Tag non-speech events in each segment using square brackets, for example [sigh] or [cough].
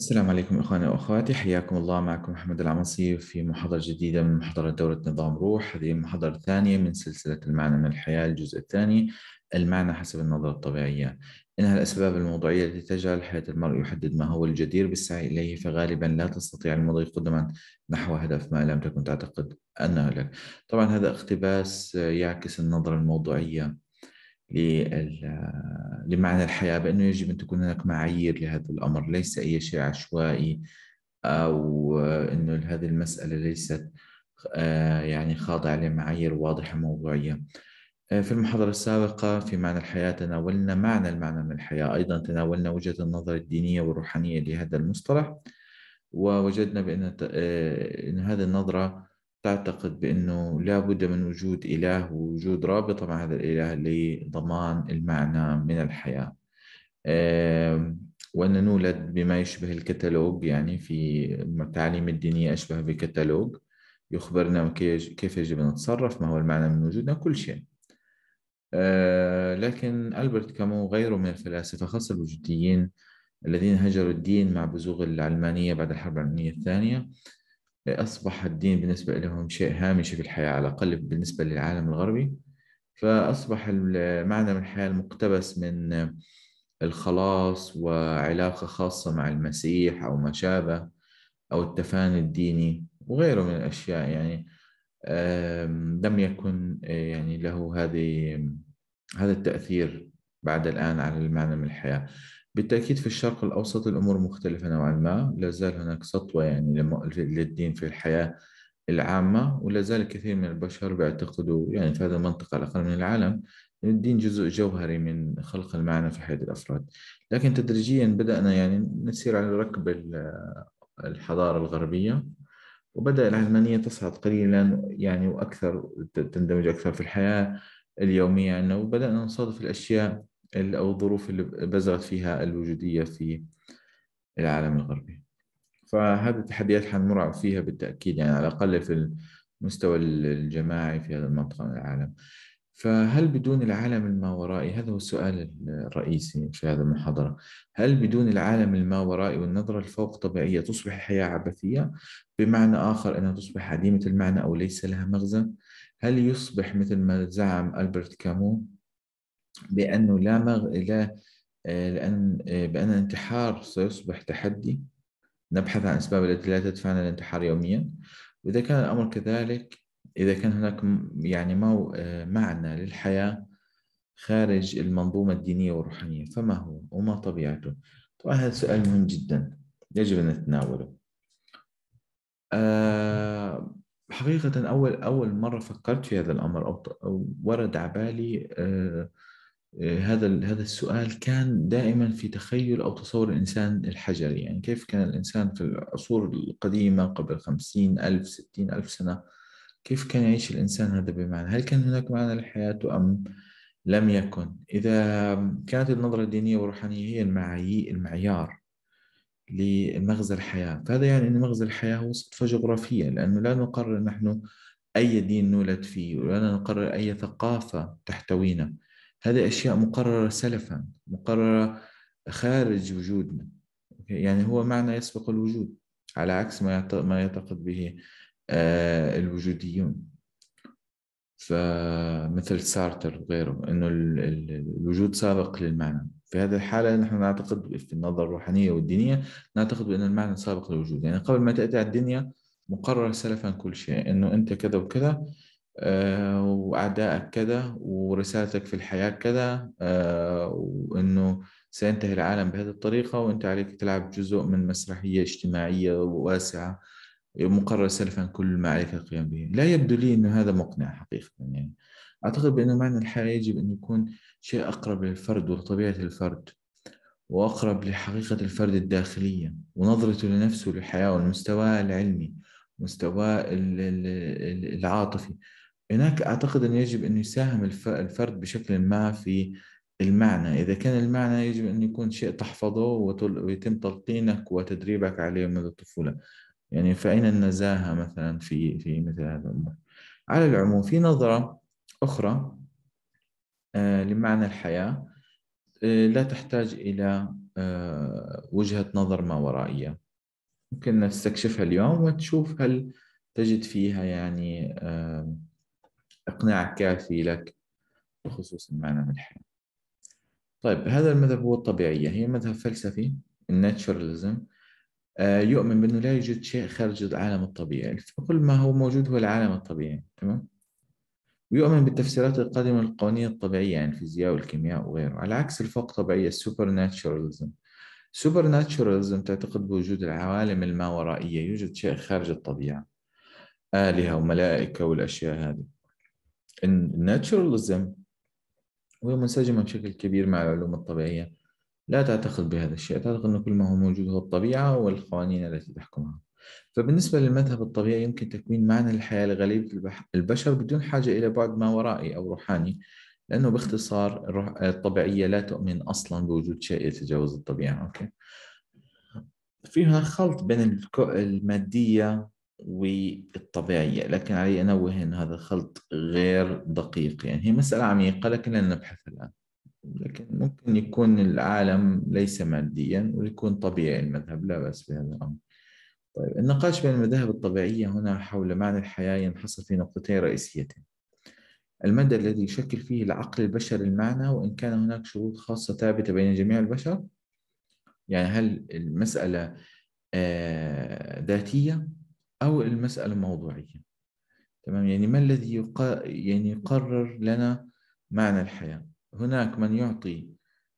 السلام عليكم اخواني واخواتي حياكم الله معكم محمد العمصي في محاضره جديده من محاضره دوره نظام روح هذه المحاضره الثانيه من سلسله المعنى من الحياه الجزء الثاني المعنى حسب النظره الطبيعيه انها الاسباب الموضوعيه التي تجعل حياه المرء يحدد ما هو الجدير بالسعي اليه فغالبا لا تستطيع المضي قدما نحو هدف ما لم تكن تعتقد انه لك طبعا هذا اقتباس يعكس النظره الموضوعيه لمعنى الحياة بأنه يجب أن تكون هناك معايير لهذا الأمر ليس أي شيء عشوائي أو أنه هذه المسألة ليست آه، يعني خاضعة لمعايير واضحة موضوعية آه، في المحاضرة السابقة في معنى الحياة تناولنا معنى المعنى من الحياة أيضا تناولنا وجهة النظر الدينية والروحانية لهذا المصطلح ووجدنا بأن آه، هذه النظرة تعتقد بأنه لا بد من وجود إله ووجود رابطة مع هذا الإله لضمان المعنى من الحياة وأن نولد بما يشبه الكتالوج يعني في التعليم الدينية أشبه بكتالوج يخبرنا كيف يجب أن نتصرف ما هو المعنى من وجودنا كل شيء آه، لكن ألبرت كامو وغيره من الفلاسفة خاصة الوجوديين الذين هجروا الدين مع بزوغ العلمانية بعد الحرب العالمية الثانية أصبح الدين بالنسبة لهم شيء هامشي في الحياة على الأقل بالنسبة للعالم الغربي فأصبح معنى من الحياة المقتبس من الخلاص وعلاقة خاصة مع المسيح أو ما شابه أو التفاني الديني وغيره من الأشياء يعني لم يكن آه، يعني له هذه هذا التأثير بعد الآن على المعنى من الحياة بالتأكيد في الشرق الأوسط الأمور مختلفة نوعا ما لا زال هناك سطوة يعني للدين في الحياة العامة ولا زال كثير من البشر بيعتقدوا يعني في هذه المنطقة على الأقل من العالم أن الدين جزء جوهري من خلق المعنى في حياة الأفراد لكن تدريجيا بدأنا يعني نسير على ركب الحضارة الغربية وبدأ العلمانية تصعد قليلا يعني وأكثر تندمج أكثر في الحياة اليومية عندنا يعني، وبدأنا نصادف الأشياء أو الظروف اللي بذرت فيها الوجودية في العالم الغربي فهذه التحديات حنمر فيها بالتأكيد يعني على الأقل في المستوى الجماعي في هذه المنطقة من العالم فهل بدون العالم الماورائي هذا هو السؤال الرئيسي في هذه المحاضرة هل بدون العالم الماورائي والنظرة الفوق طبيعية تصبح الحياة عبثية بمعنى آخر أنها تصبح عديمة المعنى أو ليس لها مغزى هل يصبح مثل ما زعم ألبرت كامو بأنه لا مغ... لا آه، لأن آه، بأن الانتحار سيصبح تحدي نبحث عن أسباب التي لا تدفعنا للانتحار يوميا وإذا كان الأمر كذلك إذا كان هناك يعني ما آه، معنى للحياة خارج المنظومة الدينية والروحانية فما هو وما طبيعته؟ طبعا هذا سؤال مهم جدا يجب أن نتناوله أه حقيقة أول أول مرة فكرت في هذا الأمر أو ورد على بالي أه آه، هذا هذا السؤال كان دائما في تخيل او تصور الانسان الحجري يعني كيف كان الانسان في العصور القديمه قبل خمسين ألف ستين ألف سنه كيف كان يعيش الانسان هذا بمعنى هل كان هناك معنى للحياه ام لم يكن اذا كانت النظره الدينيه والروحانيه هي المعايير المعيار لمغزى الحياه فهذا يعني ان مغزى الحياه هو صدفه جغرافيه لانه لا نقرر نحن اي دين نولد فيه ولا نقرر اي ثقافه تحتوينا هذه أشياء مقررة سلفا مقررة خارج وجودنا يعني هو معنى يسبق الوجود على عكس ما ما يعتقد به آه، الوجوديون فمثل سارتر وغيره انه الوجود سابق للمعنى في هذه الحالة نحن نعتقد في النظرة الروحانية والدينية نعتقد بأن المعنى سابق للوجود يعني قبل ما تأتي على الدنيا مقرر سلفا كل شيء أنه أنت كذا وكذا آه، وأعدائك كذا ورسالتك في الحياة كذا آه، وإنه سينتهي العالم بهذه الطريقة وأنت عليك تلعب جزء من مسرحية اجتماعية واسعة مقرر سلفا كل ما عليك القيام به لا يبدو لي أنه هذا مقنع حقيقة يعني أعتقد بأنه معنى الحياة يجب أن يكون شيء أقرب للفرد ولطبيعة الفرد وأقرب لحقيقة الفرد الداخلية ونظرته لنفسه للحياة والمستوى العلمي مستوى العاطفي هناك أعتقد أنه يجب أن يساهم الفرد بشكل ما في المعنى إذا كان المعنى يجب أن يكون شيء تحفظه ويتم تلقينك وتدريبك عليه منذ الطفولة يعني فأين النزاهة مثلا في في مثل هذا الأمر على العموم في نظرة أخرى آه، لمعنى الحياة آه، لا تحتاج إلى آه، وجهة نظر ما ورائية ممكن نستكشفها اليوم وتشوف هل تجد فيها يعني إقناع كافي لك بخصوص المعنى من الحياة طيب هذا المذهب هو الطبيعية يعني هي مذهب فلسفي الناتشوراليزم آه، يؤمن بأنه لا يوجد شيء خارج العالم الطبيعي فكل ما هو موجود هو العالم الطبيعي تمام ويؤمن بالتفسيرات القادمة للقوانين الطبيعية يعني الفيزياء والكيمياء وغيره على عكس الفوق طبيعية السوبر ناتشوراليزم سوبر ناتشوراليزم تعتقد بوجود العوالم الماورائية يوجد شيء خارج الطبيعة آلهة وملائكة والأشياء هذه الناتشوراليزم وهي منسجمة بشكل كبير مع العلوم الطبيعية لا تعتقد بهذا الشيء تعتقد أن كل ما هو موجود هو الطبيعة والقوانين التي تحكمها فبالنسبة للمذهب الطبيعي يمكن تكوين معنى الحياة لغالبية البشر بدون حاجة إلى بعد ما ورائي أو روحاني لأنه باختصار الطبيعية لا تؤمن أصلا بوجود شيء يتجاوز الطبيعة أوكي فيها خلط بين المادية والطبيعية لكن علي أنوه أن هذا خلط غير دقيق يعني هي مسألة عميقة لكن لن نبحث الآن لكن ممكن يكون العالم ليس ماديا ويكون طبيعي المذهب لا بأس بهذا الأمر طيب النقاش بين المذاهب الطبيعية هنا حول معنى الحياة ينحصر في نقطتين رئيسيتين المدى الذي يشكل فيه العقل البشري المعنى وإن كان هناك شروط خاصة ثابتة بين جميع البشر يعني هل المسألة آه، ذاتية أو المسألة موضوعية تمام يعني ما الذي يق... يعني يقرر لنا معنى الحياة هناك من يعطي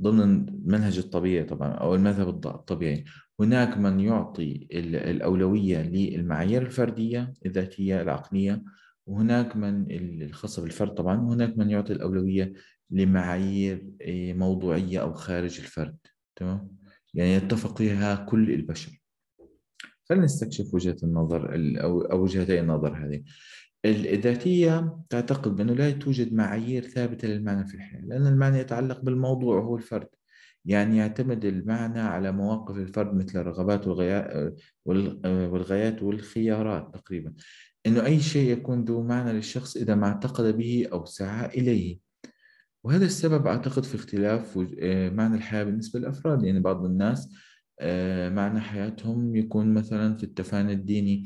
ضمن منهج الطبيعي طبعا أو المذهب الطبيعي هناك من يعطي الأولوية للمعايير الفردية الذاتية العقلية وهناك من الخاصة بالفرد طبعا وهناك من يعطي الأولوية لمعايير إيه، موضوعية أو خارج الفرد تمام يعني يتفق فيها كل البشر خلينا نستكشف وجهه النظر او او وجهتي النظر هذه الذاتية تعتقد بأنه لا توجد معايير ثابتة للمعنى في الحياة لأن المعنى يتعلق بالموضوع هو الفرد يعني يعتمد المعنى على مواقف الفرد مثل الرغبات والغايات والخيارات تقريبا أنه أي شيء يكون ذو معنى للشخص إذا ما اعتقد به أو سعى إليه وهذا السبب أعتقد في اختلاف آه، معنى الحياة بالنسبة للأفراد يعني بعض الناس آه، معنى حياتهم يكون مثلا في التفاني الديني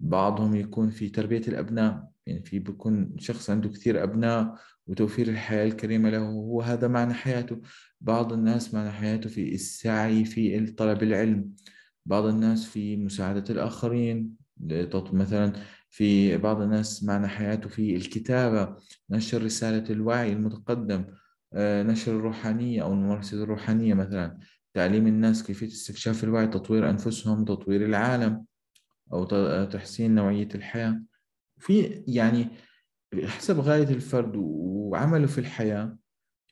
بعضهم يكون في تربية الأبناء يعني في بيكون شخص عنده كثير أبناء وتوفير الحياة الكريمة له هو هذا معنى حياته بعض الناس معنى حياته في السعي في طلب العلم بعض الناس في مساعدة الآخرين مثلا في بعض الناس معنى حياته في الكتابة نشر رسالة الوعي المتقدم آه، نشر الروحانية أو الممارسة الروحانية مثلا تعليم الناس كيفية استكشاف الوعي تطوير أنفسهم تطوير العالم أو تحسين نوعية الحياة في يعني حسب غاية الفرد وعمله في الحياة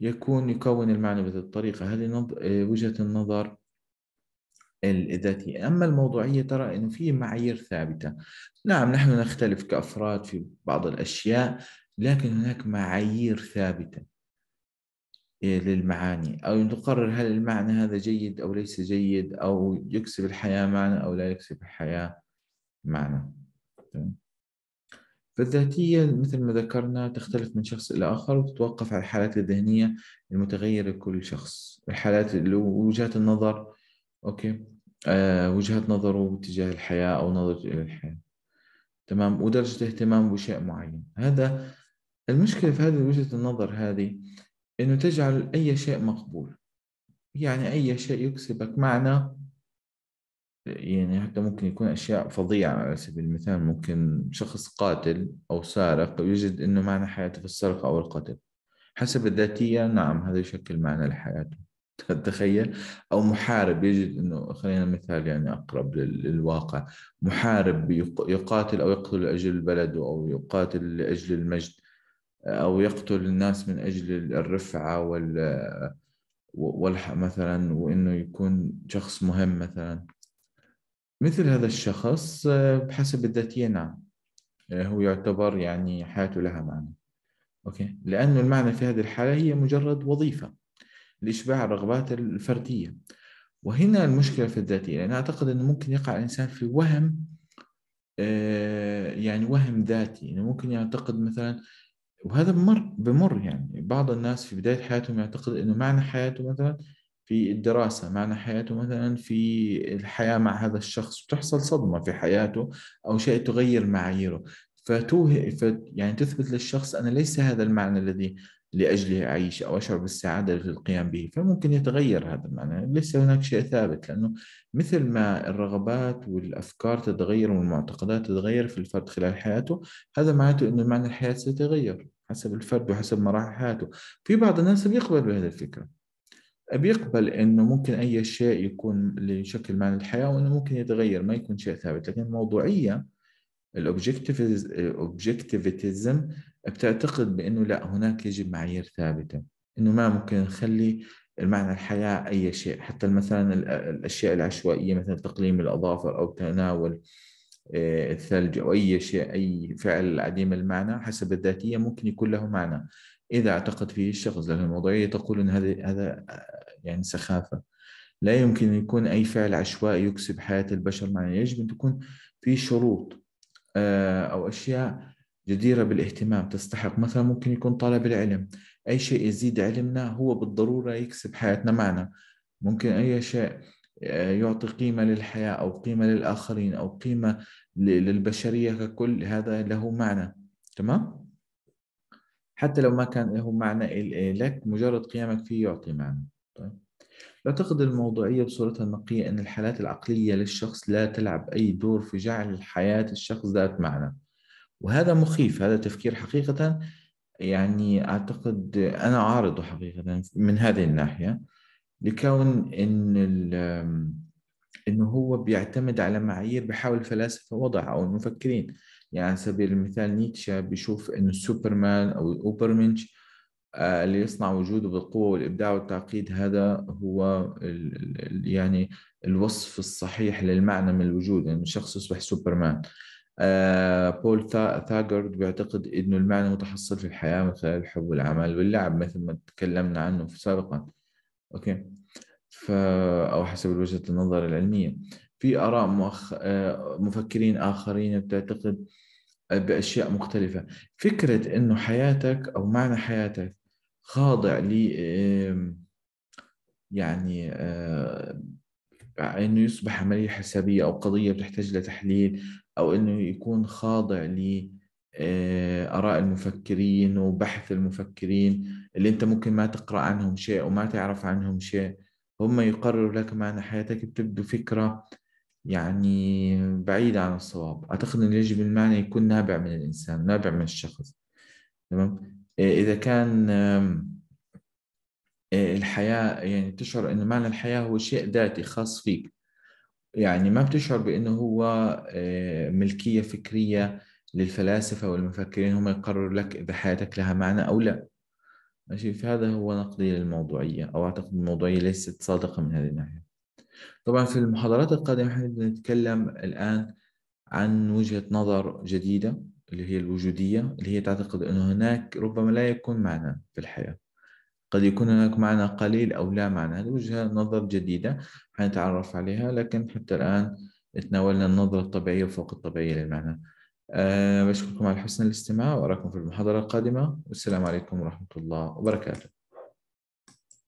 يكون يكون المعنى بهذه الطريقة هذه وجهة النظر الذاتية أما الموضوعية ترى أنه في معايير ثابتة نعم نحن نختلف كأفراد في بعض الأشياء لكن هناك معايير ثابتة إيه، للمعاني أو نقرر هل المعنى هذا جيد أو ليس جيد أو يكسب الحياة معنى أو لا يكسب الحياة معنى فالذاتية مثل ما ذكرنا تختلف من شخص إلى آخر وتتوقف على الحالات الذهنية المتغيرة لكل شخص الحالات وجهات النظر أوكي آه، وجهة نظره تجاه الحياة أو نظرته إلى الحياة تمام ودرجة اهتمام بشيء معين هذا المشكلة في هذه وجهة النظر هذه أنه تجعل أي شيء مقبول يعني أي شيء يكسبك معنى يعني حتى ممكن يكون أشياء فظيعة على سبيل المثال ممكن شخص قاتل أو سارق يجد أنه معنى حياته في السرقة أو القتل حسب الذاتية نعم هذا يشكل معنى لحياته [laughs] تخيل أو محارب يجد أنه خلينا مثال يعني أقرب للواقع محارب يقاتل أو يقتل لأجل بلده أو يقاتل لأجل المجد او يقتل الناس من اجل الرفعه وال والح مثلا وانه يكون شخص مهم مثلا مثل هذا الشخص بحسب الذاتيه نعم آه، هو يعتبر يعني حياته لها معنى اوكي لانه المعنى في هذه الحاله هي مجرد وظيفه لاشباع الرغبات الفرديه وهنا المشكله في الذاتيه لان اعتقد انه ممكن يقع الانسان في وهم آه، يعني وهم ذاتي يعني ممكن يعتقد مثلا وهذا بمر بمر يعني بعض الناس في بداية حياتهم يعتقد أنه معنى حياته مثلا في الدراسة معنى حياته مثلا في الحياة مع هذا الشخص تحصل صدمة في حياته أو شيء تغير معاييره فتوه يعني تثبت للشخص أنا ليس هذا المعنى الذي لأجله أعيش أو أشعر بالسعادة في القيام به فممكن يتغير هذا المعنى ليس هناك شيء ثابت لأنه مثل ما الرغبات والأفكار تتغير والمعتقدات تتغير في الفرد خلال حياته هذا معناته أنه معنى الحياة سيتغير حسب الفرد وحسب مراحل حياته في بعض الناس بيقبل بهذه الفكرة بيقبل انه ممكن اي شيء يكون لشكل معنى الحياه وانه ممكن يتغير ما يكون شيء ثابت لكن الموضوعيه الاوبجكتيفيتيزم بتعتقد بانه لا هناك يجب معايير ثابته انه ما ممكن نخلي المعنى الحياه اي شيء حتى مثلا الاشياء العشوائيه مثل تقليم الاظافر او تناول آه، الثلج أو أي شيء أي فعل عديم المعنى حسب الذاتية ممكن يكون له معنى إذا اعتقد فيه الشخص لأن الموضوعية تقول أن هذا هذا آه، يعني سخافة لا يمكن أن يكون أي فعل عشوائي يكسب حياة البشر معنى يجب أن تكون في شروط آه، أو أشياء جديرة بالاهتمام تستحق مثلا ممكن يكون طلب العلم أي شيء يزيد علمنا هو بالضرورة يكسب حياتنا معنى ممكن أي شيء آه، يعطي قيمة للحياة أو قيمة للآخرين أو قيمة للبشرية ككل هذا له معنى تمام؟ حتى لو ما كان له معنى آه، لك مجرد قيامك فيه يعطي معنى طيب أعتقد الموضوعية بصورتها النقية أن الحالات العقلية للشخص لا تلعب أي دور في جعل حياة الشخص ذات معنى وهذا مخيف هذا تفكير حقيقة يعني أعتقد أنا عارضه حقيقة من هذه الناحية لكون ان انه هو بيعتمد على معايير بحاول الفلاسفه وضعها او المفكرين يعني على سبيل المثال نيتشه بيشوف انه سوبرمان او الاوبرمنش آه، اللي يصنع وجوده بالقوة والإبداع والتعقيد هذا هو يعني الوصف الصحيح للمعنى من الوجود يعني الشخص يصبح سوبرمان آه بول ثاجرد بيعتقد أنه المعنى متحصل في الحياة من خلال الحب والعمل واللعب مثل ما تكلمنا عنه سابقا اوكي ف او حسب وجهه النظر العلميه في اراء مؤخ... آه، مفكرين اخرين بتعتقد باشياء مختلفه فكره انه حياتك او معنى حياتك خاضع ل يعني آه، انه يصبح عمليه حسابيه او قضيه بتحتاج لتحليل او انه يكون خاضع ل آه، آراء المفكرين وبحث المفكرين اللي أنت ممكن ما تقرأ عنهم شيء وما تعرف عنهم شيء هم يقرروا لك معنى حياتك بتبدو فكرة يعني بعيدة عن الصواب أعتقد أن يجب المعنى يكون نابع من الإنسان نابع من الشخص تمام آه، إذا كان آه، الحياة يعني تشعر أن معنى الحياة هو شيء ذاتي خاص فيك يعني ما بتشعر بأنه هو ملكية فكرية للفلاسفة والمفكرين هم يقرروا لك إذا حياتك لها معنى أو لا ماشي فهذا هو نقدي للموضوعية أو أعتقد الموضوعية ليست صادقة من هذه الناحية طبعا في المحاضرات القادمة احنا نتكلم الآن عن وجهة نظر جديدة اللي هي الوجودية اللي هي تعتقد أنه هناك ربما لا يكون معنى في الحياة قد يكون هناك معنى قليل أو لا معنى هذه وجهة نظر جديدة حنتعرف عليها لكن حتى الآن تناولنا النظرة الطبيعية وفوق الطبيعية للمعنى آه، بشكركم على حسن الاستماع وأراكم في المحاضرة القادمة والسلام عليكم ورحمة الله وبركاته